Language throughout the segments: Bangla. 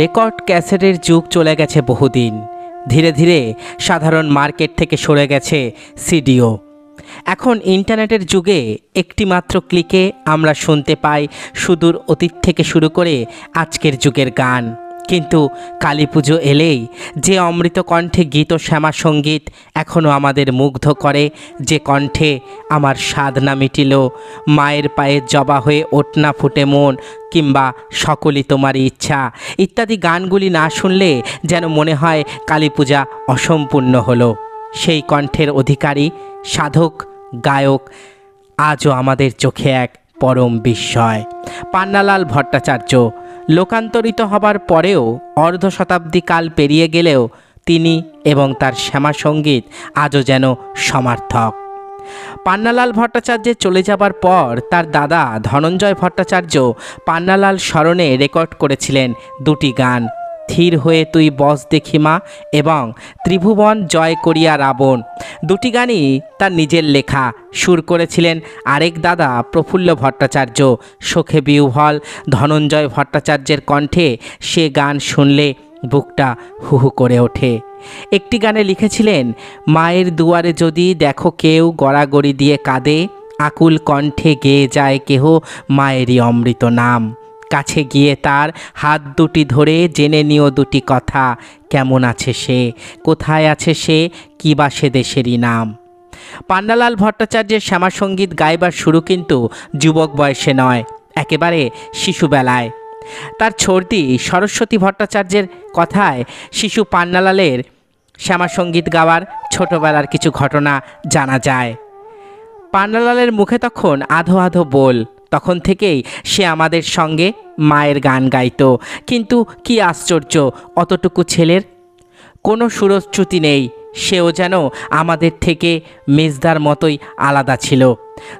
রেকর্ড ক্যাসেটের যুগ চলে গেছে বহুদিন ধীরে ধীরে সাধারণ মার্কেট থেকে সরে গেছে সিডিও এখন ইন্টারনেটের যুগে একটি মাত্র ক্লিকে আমরা শুনতে পাই সুদূর অতীত থেকে শুরু করে আজকের যুগের গান কিন্তু কালী পুজো এলেই যে অমৃত কণ্ঠে গীত শ্যামা সঙ্গীত এখনও আমাদের মুগ্ধ করে যে কণ্ঠে আমার সাধনা মিটিল মায়ের পায়ে জবা হয়ে ওটনা ফুটে মন কিংবা সকলই তোমার ইচ্ছা ইত্যাদি গানগুলি না শুনলে যেন মনে হয় কালী পূজা অসম্পূর্ণ হলো সেই কণ্ঠের অধিকারী সাধক গায়ক আজও আমাদের চোখে এক পরম বিস্ময় পান্নালাল ভট্টাচার্য লোকান্তরিত হবার পরেও অর্ধ শতাব্দী কাল পেরিয়ে গেলেও তিনি এবং তার শ্যামা সঙ্গীত আজও যেন সমার্থক পান্নালাল ভট্টাচার্যে চলে যাবার পর তার দাদা ধনঞ্জয় ভট্টাচার্য পান্নালাল স্মরণে রেকর্ড করেছিলেন দুটি গান স্থির হয়ে তুই বস দেখি মা এবং ত্রিভুবন জয় করিয়া রাবণ দুটি গানই তার নিজের লেখা সুর করেছিলেন আরেক দাদা প্রফুল্ল ভট্টাচার্য শোখে বিউহল ধনঞ্জয় ভট্টাচার্যের কণ্ঠে সে গান শুনলে বুকটা হুহু করে ওঠে একটি গানে লিখেছিলেন মায়ের দুয়ারে যদি দেখো কেউ গড়াগড়ি দিয়ে কাঁদে আকুল কণ্ঠে গেয়ে যায় কেহ মায়েরই অমৃত নাম কাছে গিয়ে তার হাত দুটি ধরে জেনে নিও দুটি কথা কেমন আছে সে কোথায় আছে সে কী বা সে দেশেরই নাম পান্নালাল ভট্টাচার্যের শ্যামাসঙ্গীত গাইবার শুরু কিন্তু যুবক বয়সে নয় একেবারে শিশুবেলায় তার ছর্দি সরস্বতী ভট্টাচার্যের কথায় শিশু পান্নালালের শ্যামাসঙ্গীত গাওয়ার ছোটবেলার কিছু ঘটনা জানা যায় পান্নালালের মুখে তখন আধো আধো বোল তখন থেকেই সে আমাদের সঙ্গে মায়ের গান গাইত কিন্তু কি আশ্চর্য অতটুকু ছেলের কোনো সুরশ্রুতি নেই সেও যেন আমাদের থেকে মেজদার মতোই আলাদা ছিল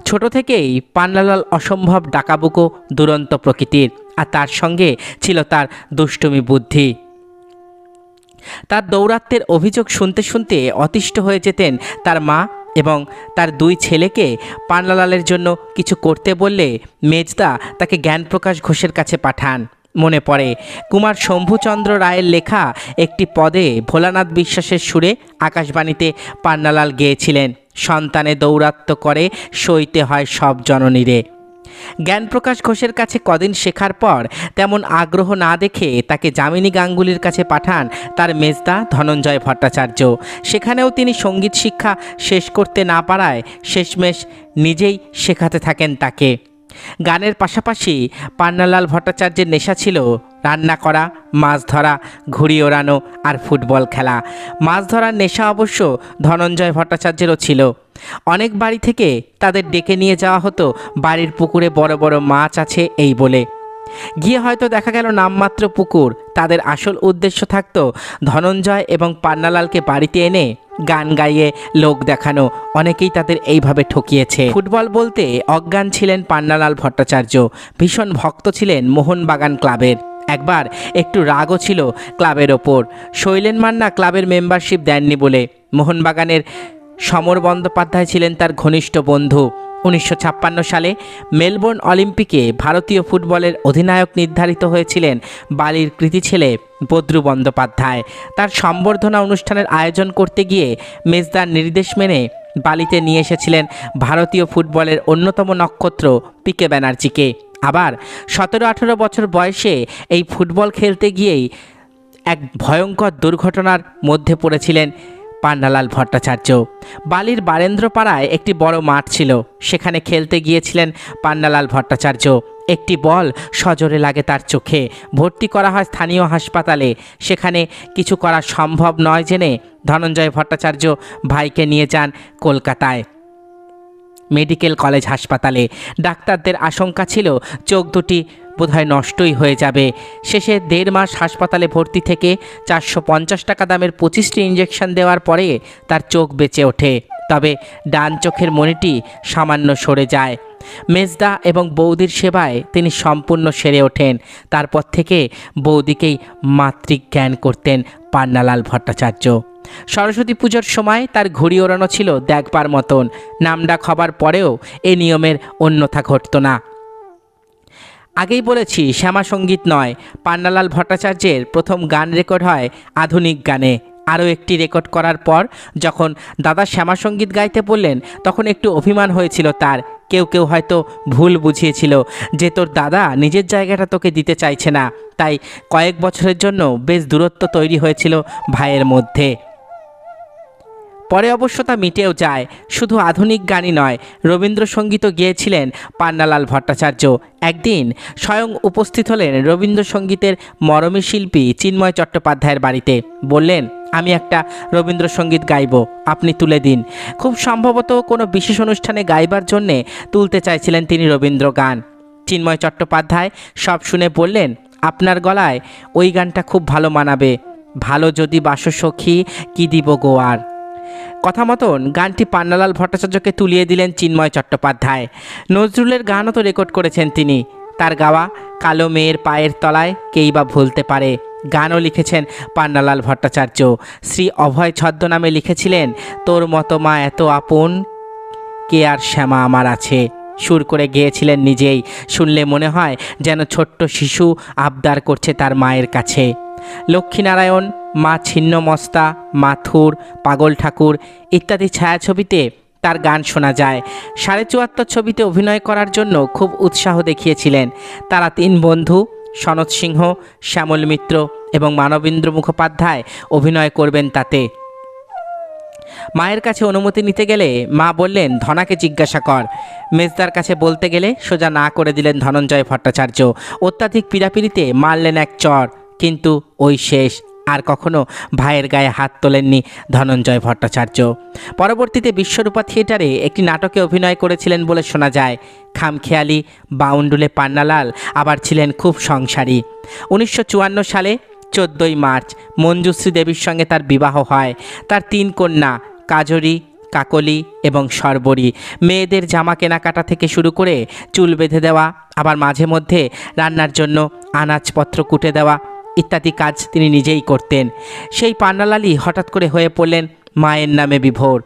ছোট থেকেই পান্নালাল অসম্ভব ডাকাবুকো দুরন্ত প্রকৃতির আর তার সঙ্গে ছিল তার দুষ্টুমি বুদ্ধি তার দৌরাত্মের অভিযোগ শুনতে শুনতে অতিষ্ঠ হয়ে যেতেন তার মা এবং তার দুই ছেলেকে পান্নালালের জন্য কিছু করতে বললে মেজদা তাকে জ্ঞানপ্রকাশ ঘোষের কাছে পাঠান মনে পড়ে কুমার শম্ভুচন্দ্র রায়ের লেখা একটি পদে ভোলানাথ বিশ্বাসের সুরে আকাশবাণীতে পান্নালাল গেয়েছিলেন সন্তানে দৌরাত্ম্য করে সইতে হয় সব জননীরে জ্ঞানপ্রকাশ ঘোষের কাছে কদিন শেখার পর তেমন আগ্রহ না দেখে তাকে যামিনী গাঙ্গুলির কাছে পাঠান তার মেজদা ধনঞ্জয় ভট্টাচার্য সেখানেও তিনি সঙ্গীত শিক্ষা শেষ করতে না পারায় শেষমেশ নিজেই শেখাতে থাকেন তাকে গানের পাশাপাশি পান্নালাল ভট্টাচার্যের নেশা ছিল রান্না করা মাছ ধরা ঘুড়ি ওড়ানো আর ফুটবল খেলা মাছ ধরার নেশা অবশ্য ধনঞ্জয় ভট্টাচার্যেরও ছিল অনেক বাড়ি থেকে তাদের ডেকে নিয়ে যাওয়া হতো বাড়ির পুকুরে বড় বড় মাছ আছে এই বলে গিয়ে হয়তো দেখা গেল নামমাত্র পুকুর তাদের আসল উদ্দেশ্য থাকতো ধনঞ্জয় এবং পান্নালালকে বাড়িতে এনে গান গাইয়ে লোক দেখানো অনেকেই তাদের এইভাবে ঠকিয়েছে ফুটবল বলতে অজ্ঞান ছিলেন পান্নালাল ভট্টাচার্য ভীষণ ভক্ত ছিলেন মোহনবাগান ক্লাবের একবার একটু রাগও ছিল ক্লাবের ওপর শৈলেন মান্না ক্লাবের মেম্বারশিপ দেননি বলে মোহনবাগানের সমর বন্দ্যোপাধ্যায় ছিলেন তার ঘনিষ্ঠ বন্ধু উনিশশো সালে মেলবোর্ন অলিম্পিকে ভারতীয় ফুটবলের অধিনায়ক নির্ধারিত হয়েছিলেন বালির কৃতি ছেলে বদ্রু বন্দ্যোপাধ্যায় তার সম্বর্ধনা অনুষ্ঠানের আয়োজন করতে গিয়ে মেজদার নির্দেশ মেনে বালিতে নিয়ে এসেছিলেন ভারতীয় ফুটবলের অন্যতম নক্ষত্র পিকে ব্যানার্জিকে আবার সতেরো আঠেরো বছর বয়সে এই ফুটবল খেলতে গিয়েই এক ভয়ঙ্কর দুর্ঘটনার মধ্যে পড়েছিলেন পান্নালাল ভট্টাচার্য বালির বারেন্দ্রপাড়ায় একটি বড় মাঠ ছিল সেখানে খেলতে গিয়েছিলেন পান্নালাল ভট্টাচার্য একটি বল সজোরে লাগে তার চোখে ভর্তি করা হয় স্থানীয় হাসপাতালে সেখানে কিছু করা সম্ভব নয় জেনে ধনঞ্জয় ভট্টাচার্য ভাইকে নিয়ে যান কলকাতায় মেডিকেল কলেজ হাসপাতালে ডাক্তারদের আশঙ্কা ছিল চোখ দুটি বোধহয় নষ্টই হয়ে যাবে শেষে দেড় মাস হাসপাতালে ভর্তি থেকে চারশো টাকা দামের পঁচিশটি ইঞ্জেকশন দেওয়ার পরে তার চোখ বেঁচে ওঠে তবে ডান চোখের মনিটি সামান্য সরে যায় মেজদা এবং বৌদির সেবায় তিনি সম্পূর্ণ সেরে ওঠেন তারপর থেকে বৌদিকেই মাতৃক জ্ঞান করতেন পান্নালাল ভট্টাচার্য সরস্বতী পুজোর সময় তার ঘুড়ি ওড়ানো ছিল দেখবার মতন নামডাক হবার পরেও এ নিয়মের অন্যথা ঘটত না আগেই বলেছি শ্যামা সঙ্গীত নয় পান্নালাল ভট্টাচার্যের প্রথম গান রেকর্ড হয় আধুনিক গানে আরও একটি রেকর্ড করার পর যখন দাদা শ্যামা সঙ্গীত গাইতে বললেন তখন একটু অভিমান হয়েছিল তার কেউ কেউ হয়তো ভুল বুঝিয়েছিল যে তোর দাদা নিজের জায়গাটা তোকে দিতে চাইছে না তাই কয়েক বছরের জন্য বেশ দূরত্ব তৈরি হয়েছিল ভাইয়ের মধ্যে পরে অবশ্য তা মিটেও যায় শুধু আধুনিক গানই নয় রবীন্দ্রসঙ্গীতও গিয়েছিলেন পান্নালাল ভট্টাচার্য একদিন স্বয়ং উপস্থিত হলেন রবীন্দ্রসঙ্গীতের মরমী শিল্পী চিন্ময় চট্টোপাধ্যায়ের বাড়িতে বললেন আমি একটা রবীন্দ্রসঙ্গীত গাইব আপনি তুলে দিন খুব সম্ভবত কোনো বিশেষ অনুষ্ঠানে গাইবার জন্যে তুলতে চাইছিলেন তিনি রবীন্দ্র গান চিন্ময় চট্টোপাধ্যায় সব শুনে বললেন আপনার গলায় ওই গানটা খুব ভালো মানাবে ভালো যদি বাসসখী সখী কী দিব গোয়ার কথা মতন গানটি পান্নালাল ভট্টাচার্যকে তুলিয়ে দিলেন চিন্ময় চট্টোপাধ্যায় নজরুলের গানও তো রেকর্ড করেছেন তিনি তার গাওয়া কালো মেয়ের পায়ের তলায় কেই বা ভুলতে পারে গানও লিখেছেন পান্নালাল ভট্টাচার্য শ্রী অভয় ছদ্ম নামে লিখেছিলেন তোর মতো মা এত আপন কে আর শ্যামা আমার আছে সুর করে গেয়েছিলেন নিজেই শুনলে মনে হয় যেন ছোট্ট শিশু আবদার করছে তার মায়ের কাছে লক্ষ্মীনারায়ণ মা ছিন্নমস্তা মাথুর পাগল ঠাকুর ইত্যাদি ছায়াছবিতে তার গান শোনা যায় সাড়ে চুয়াত্তর ছবিতে অভিনয় করার জন্য খুব উৎসাহ দেখিয়েছিলেন তারা তিন বন্ধু সনৎ সিংহ শ্যামল মিত্র এবং মানবেন্দ্র মুখোপাধ্যায় অভিনয় করবেন তাতে মায়ের কাছে অনুমতি নিতে গেলে মা বললেন ধনাকে জিজ্ঞাসা কর মেজদার কাছে বলতে গেলে সোজা না করে দিলেন ধনঞ্জয় ভট্টাচার্য অত্যাধিক পীড়াপিড়িতে মারলেন এক চর কিন্তু ওই শেষ আর কখনো ভাইয়ের গায়ে হাত তোলেননি ধনঞ্জয় ভট্টাচার্য পরবর্তীতে বিশ্বরূপা থিয়েটারে একটি নাটকে অভিনয় করেছিলেন বলে শোনা যায় খামখেয়ালি বাউন্ডুলে পান্নালাল আবার ছিলেন খুব সংসারী উনিশশো সালে চোদ্দোই মার্চ মঞ্জুশ্রী দেবীর সঙ্গে তার বিবাহ হয় তার তিন কন্যা কাজরি কাকলি এবং সর্বরী মেয়েদের জামা কেনাকাটা থেকে শুরু করে চুল বেঁধে দেওয়া আবার মাঝে মধ্যে রান্নার জন্য আনাজপত্র কুটে দেওয়া ইত্যাদি কাজ তিনি নিজেই করতেন সেই পান্নালালই হঠাৎ করে হয়ে পড়লেন মায়ের নামে বিভোর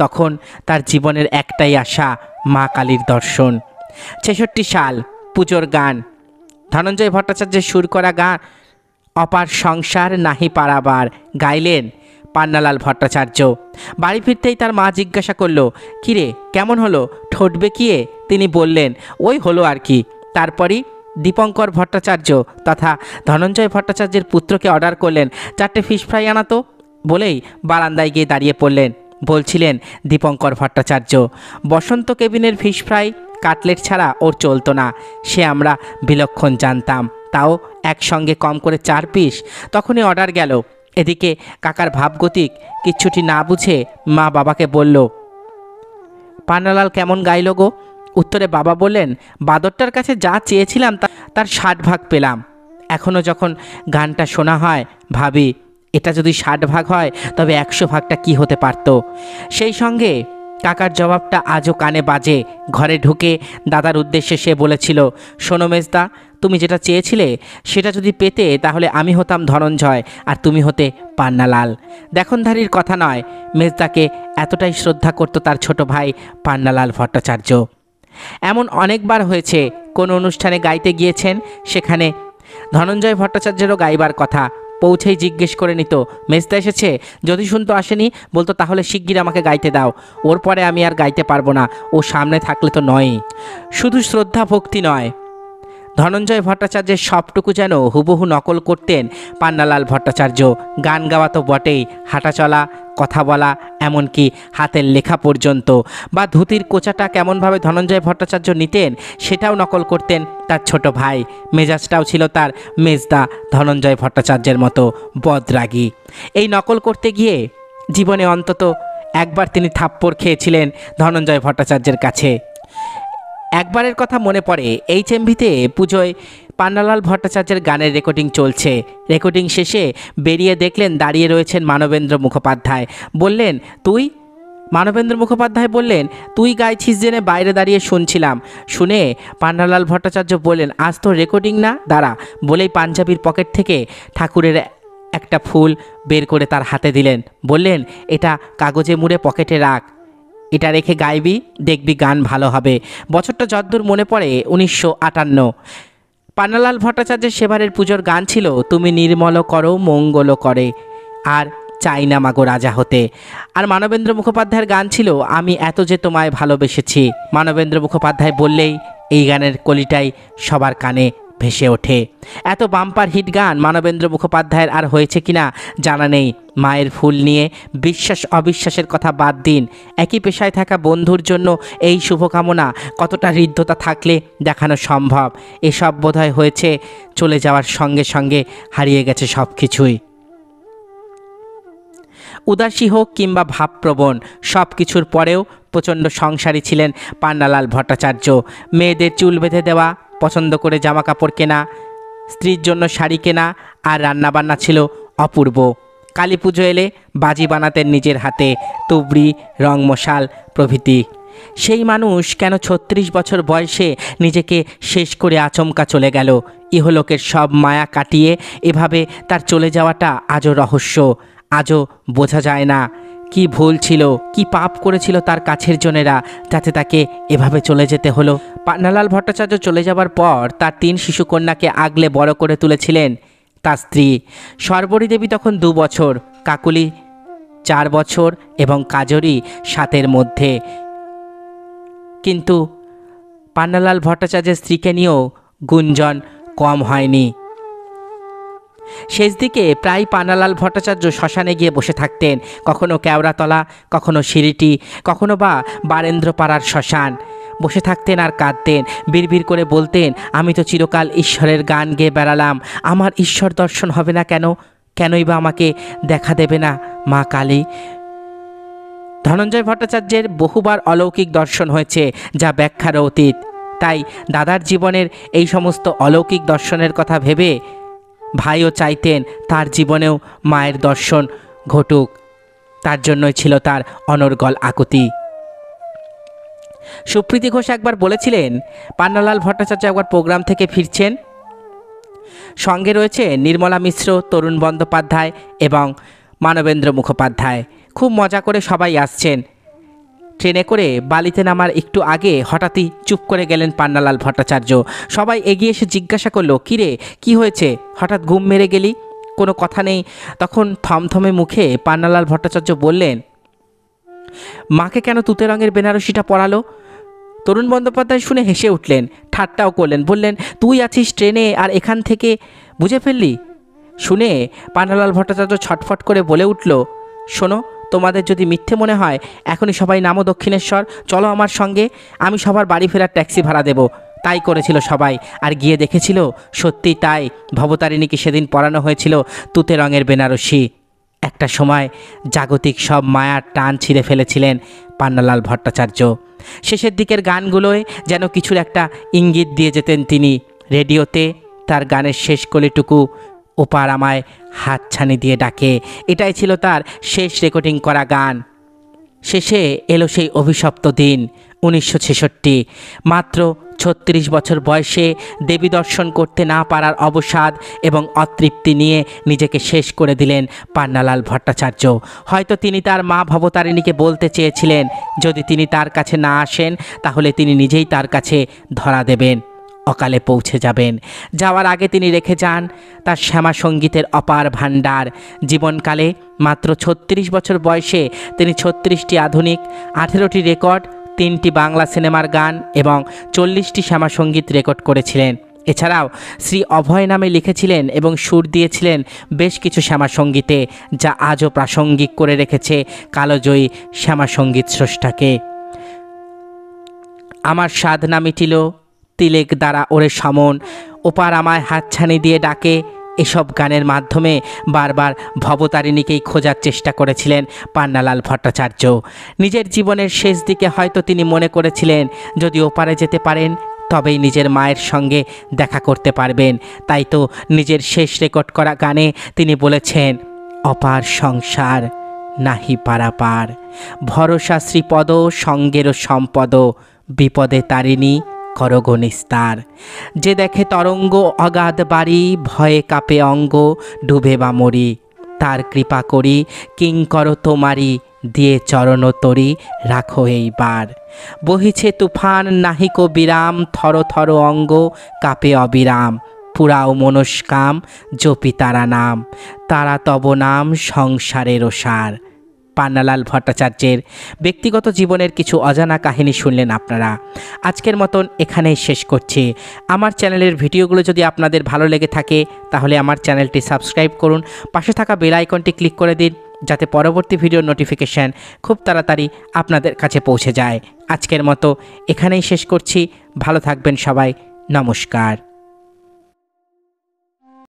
তখন তার জীবনের একটাই আশা মা কালীর দর্শন ছেষট্টি সাল পুজোর গান ধনঞ্জয় ভট্টাচার্যের সুর করা গান অপার সংসার নাহি পারাবার গাইলেন পান্নালাল ভট্টাচার্য বাড়ি ফিরতেই তার মা জিজ্ঞাসা করলো কিরে কেমন হলো ঠোঁটবে কিয়ে তিনি বললেন ওই হলো আর কি তারপরই দীপঙ্কর ভট্টাচার্য তথা ধনঞ্জয় ভট্টাচার্যের পুত্রকে অর্ডার করলেন চারটে ফিশ ফ্রাই আনাতো বলেই বারান্দায় গিয়ে দাঁড়িয়ে পড়লেন বলছিলেন দীপঙ্কর ভট্টাচার্য বসন্ত কেবিনের ফিশ ফ্রাই কাটলেট ছাড়া ওর চলতো না সে আমরা বিলক্ষণ জানতাম তাও একসঙ্গে কম করে চার পিস তখনই অর্ডার গেল এদিকে কাকার ভাবগতিক কিচ্ছুটি না বুঝে মা বাবাকে বলল পান্নালাল কেমন গাইল গো উত্তরে বাবা বললেন বাদরটার কাছে যা চেয়েছিলাম তার ষাট ভাগ পেলাম এখনও যখন গানটা শোনা হয় ভাবি এটা যদি ষাট ভাগ হয় তবে একশো ভাগটা কি হতে পারত সেই সঙ্গে কাকার জবাবটা আজও কানে বাজে ঘরে ঢুকে দাদার উদ্দেশ্যে সে বলেছিল শোনো মেজদা তুমি যেটা চেয়েছিলে সেটা যদি পেতে তাহলে আমি হতাম ধনঞ্জয় আর তুমি হতে পান্নালাল দেখনধারীর কথা নয় মেজদাকে এতটাই শ্রদ্ধা করত তার ছোট ভাই পান্নালাল ভট্টাচার্য এমন অনেকবার হয়েছে কোন অনুষ্ঠানে গাইতে গিয়েছেন সেখানে ধনঞ্জয় ভট্টাচার্যেরও গাইবার কথা পৌঁছেই জিজ্ঞেস করে নিত মেজদা এসেছে যদি শুনতো আসেনি বলতো তাহলে শিগগির আমাকে গাইতে দাও ওর পরে আমি আর গাইতে পারবো না ও সামনে থাকলে তো নয় শুধু শ্রদ্ধা ভক্তি নয় ধনঞ্জয় ভট্টাচার্যের সবটুকু যেন হুবহু নকল করতেন পান্নালাল ভট্টাচার্য গান গাওয়া তো বটেই হাঁটা চলা কথা বলা এমনকি হাতের লেখা পর্যন্ত বা ধুতির কোচাটা কেমনভাবে ধনঞ্জয় ভট্টাচার্য নিতেন সেটাও নকল করতেন তার ছোট ভাই মেজাজটাও ছিল তার মেজদা ধনঞ্জয় ভট্টাচার্যের মতো বদরাগী এই নকল করতে গিয়ে জীবনে অন্তত একবার তিনি থাপ্পড় খেয়েছিলেন ধনঞ্জয় ভট্টাচার্যের কাছে একবারের কথা মনে পড়ে এইচ এমভিতে পুজোয় পান্নালাল ভট্টাচার্যের গানের রেকর্ডিং চলছে রেকর্ডিং শেষে বেরিয়ে দেখলেন দাঁড়িয়ে রয়েছেন মানবেন্দ্র মুখোপাধ্যায় বললেন তুই মানবেন্দ্র মুখোপাধ্যায় বললেন তুই গাইছিস জেনে বাইরে দাঁড়িয়ে শুনছিলাম শুনে পান্নালাল ভট্টাচার্য বললেন আজ তো রেকর্ডিং না দাঁড়া বলেই পাঞ্জাবির পকেট থেকে ঠাকুরের একটা ফুল বের করে তার হাতে দিলেন বললেন এটা কাগজে মুড়ে পকেটে রাখ এটা রেখে গাইবি দেখবি গান ভালো হবে বছরটা যদ্দূর মনে পড়ে উনিশশো আটান্ন পান্নালাল ভট্টাচার্যের সেবারের পুজোর গান ছিল তুমি নির্মল করো মঙ্গল করে আর চাই না মাগো রাজা হতে আর মানবেন্দ্র মুখোপাধ্যায়ের গান ছিল আমি এত যে তোমায় ভালোবেসেছি মানবেন্দ্র মুখোপাধ্যায় বললেই এই গানের কলিটাই সবার কানে ভেসে ওঠে এত বাম্পার হিট গান মানবেন্দ্র মুখোপাধ্যায়ের আর হয়েছে কিনা জানা নেই মায়ের ফুল নিয়ে বিশ্বাস অবিশ্বাসের কথা বাদ দিন একই পেশায় থাকা বন্ধুর জন্য এই শুভকামনা কতটা ঋদ্ধতা থাকলে দেখানো সম্ভব এসব বোধহয় হয়েছে চলে যাওয়ার সঙ্গে সঙ্গে হারিয়ে গেছে সব কিছুই উদাসী হোক কিংবা ভাবপ্রবণ সব কিছুর পরেও প্রচণ্ড সংসারী ছিলেন পান্নালাল ভট্টাচার্য মেয়েদের চুল বেঁধে দেওয়া পছন্দ করে জামা কাপড় কেনা স্ত্রীর জন্য শাড়ি কেনা আর রান্নাবান্না ছিল অপূর্ব কালী পুজো এলে বাজি বানাতেন নিজের হাতে তুবড়ি মশাল প্রভৃতি সেই মানুষ কেন ছত্রিশ বছর বয়সে নিজেকে শেষ করে আচমকা চলে গেল ইহলোকের সব মায়া কাটিয়ে এভাবে তার চলে যাওয়াটা আজও রহস্য আজও বোঝা যায় না কি ভুল ছিল কি পাপ করেছিল তার কাছের জনেরা যাতে তাকে এভাবে চলে যেতে হলো পান্নালাল ভট্টাচার্য চলে যাবার পর তার তিন শিশুকন্যাকে আগলে বড় করে তুলেছিলেন তার স্ত্রী সর্বরী দেবী তখন দু বছর কাকুলি চার বছর এবং কাজরি সাতের মধ্যে কিন্তু পান্নালাল ভট্টাচার্যের স্ত্রীকে নিয়েও গুঞ্জন কম হয়নি শেষ দিকে প্রায় পানালাল ভট্টাচার্য শ্মশানে গিয়ে বসে থাকতেন কখনো কেওড়াতলা কখনো সিঁড়িটি কখনো বা বারেন্দ্রপাড়ার শ্মশান বসে থাকতেন আর কাঁদতেন বিড়বিড় করে বলতেন আমি তো চিরকাল ঈশ্বরের গান গেয়ে বেড়ালাম আমার ঈশ্বর দর্শন হবে না কেন কেনই বা আমাকে দেখা দেবে না মা কালী ধনঞ্জয় ভট্টাচার্যের বহুবার অলৌকিক দর্শন হয়েছে যা ব্যাখ্যার অতীত তাই দাদার জীবনের এই সমস্ত অলৌকিক দর্শনের কথা ভেবে ভাইও চাইতেন তার জীবনেও মায়ের দর্শন ঘটুক তার জন্যই ছিল তার অনর্গল আকুতি সুপ্রীতি ঘোষ একবার বলেছিলেন পান্নালাল ভট্টাচার্য একবার প্রোগ্রাম থেকে ফিরছেন সঙ্গে রয়েছে নির্মলা মিশ্র তরুণ বন্দ্যোপাধ্যায় এবং মানবেন্দ্র মুখোপাধ্যায় খুব মজা করে সবাই আসছেন ট্রেনে করে বালিতে নামার একটু আগে হঠাৎই চুপ করে গেলেন পান্নালাল ভট্টাচার্য সবাই এগিয়ে এসে জিজ্ঞাসা করলো কিরে কি হয়েছে হঠাৎ ঘুম মেরে গেলি কোনো কথা নেই তখন থমথমে মুখে পান্নালাল ভট্টাচার্য বললেন মাকে কেন তুতে রঙের বেনারসিটা পরালো তরুণ বন্দ্যোপাধ্যায় শুনে হেসে উঠলেন ঠাট্টাও করলেন বললেন তুই আছিস ট্রেনে আর এখান থেকে বুঝে ফেললি শুনে পান্নালাল ভট্টাচার্য ছটফট করে বলে উঠল শোনো তোমাদের যদি মিথ্যে মনে হয় এখনই সবাই নামো দক্ষিণেশ্বর চলো আমার সঙ্গে আমি সবার বাড়ি ফেরার ট্যাক্সি ভাড়া দেবো তাই করেছিল সবাই আর গিয়ে দেখেছিল সত্যি তাই ভবতারিণীকে সেদিন পরানো হয়েছিল তুতে রঙের বেনারসি একটা সময় জাগতিক সব মায়ার টান ছিঁড়ে ফেলেছিলেন পান্নালাল ভট্টাচার্য শেষের দিকের গানগুলোয় যেন কিছুর একটা ইঙ্গিত দিয়ে যেতেন তিনি রেডিওতে তার গানের শেষ কলিটুকু ওপার আমায় হাতছানি দিয়ে ডাকে এটাই ছিল তার শেষ রেকর্ডিং করা গান শেষে এলো সেই অভিশপ্ত দিন উনিশশো মাত্র ছত্রিশ বছর বয়সে দেবী দর্শন করতে না পারার অবসাদ এবং অতৃপ্তি নিয়ে নিজেকে শেষ করে দিলেন পান্নালাল ভট্টাচার্য হয়তো তিনি তার মা ভবতারিণীকে বলতে চেয়েছিলেন যদি তিনি তার কাছে না আসেন তাহলে তিনি নিজেই তার কাছে ধরা দেবেন অকালে পৌঁছে যাবেন যাওয়ার আগে তিনি রেখে যান তার শ্যামা সঙ্গীতের অপার ভাণ্ডার জীবনকালে মাত্র ছত্রিশ বছর বয়সে তিনি ছত্রিশটি আধুনিক আঠেরোটি রেকর্ড তিনটি বাংলা সিনেমার গান এবং চল্লিশটি শ্যামা সঙ্গীত রেকর্ড করেছিলেন এছাড়াও শ্রী অভয় নামে লিখেছিলেন এবং সুর দিয়েছিলেন বেশ কিছু শ্যামা সঙ্গীতে যা আজও প্রাসঙ্গিক করে রেখেছে কালোজয়ী শ্যামাসঙ্গীত স্রষ্টাকে আমার সাধনা নামিটিল তিলেক দ্বারা ওরে সমন ওপার আমায় হাতছানি দিয়ে ডাকে এসব গানের মাধ্যমে বারবার ভবতারিণীকেই খোঁজার চেষ্টা করেছিলেন পান্নালাল ভট্টাচার্য নিজের জীবনের শেষ দিকে হয়তো তিনি মনে করেছিলেন যদি ওপারে যেতে পারেন তবেই নিজের মায়ের সঙ্গে দেখা করতে পারবেন তাই তো নিজের শেষ রেকর্ড করা গানে তিনি বলেছেন অপার সংসার নাহি পারাপার ভরসা শ্রীপদ সঙ্গেরও সম্পদ বিপদে তারিণী করো যে দেখে তরঙ্গ অগাধ বাড়ি ভয়ে কাপে অঙ্গ ডুবে বা মরি তার কৃপা করি কিং তোমারি দিয়ে চরণ তরি রাখো এইবার বহিছে তুফান নাহিক বিরাম থর থর অঙ্গ কাপে অবিরাম পুরাও মনস্কাম জপি তারা নাম তারা তব নাম সংসারেরও সার পান্নালাল ভট্টাচার্যের ব্যক্তিগত জীবনের কিছু অজানা কাহিনী শুনলেন আপনারা আজকের মতন এখানেই শেষ করছি আমার চ্যানেলের ভিডিওগুলো যদি আপনাদের ভালো লেগে থাকে তাহলে আমার চ্যানেলটি সাবস্ক্রাইব করুন পাশে থাকা বেল আইকনটি ক্লিক করে দিন যাতে পরবর্তী ভিডিওর নোটিফিকেশান খুব তাড়াতাড়ি আপনাদের কাছে পৌঁছে যায় আজকের মতো এখানেই শেষ করছি ভালো থাকবেন সবাই নমস্কার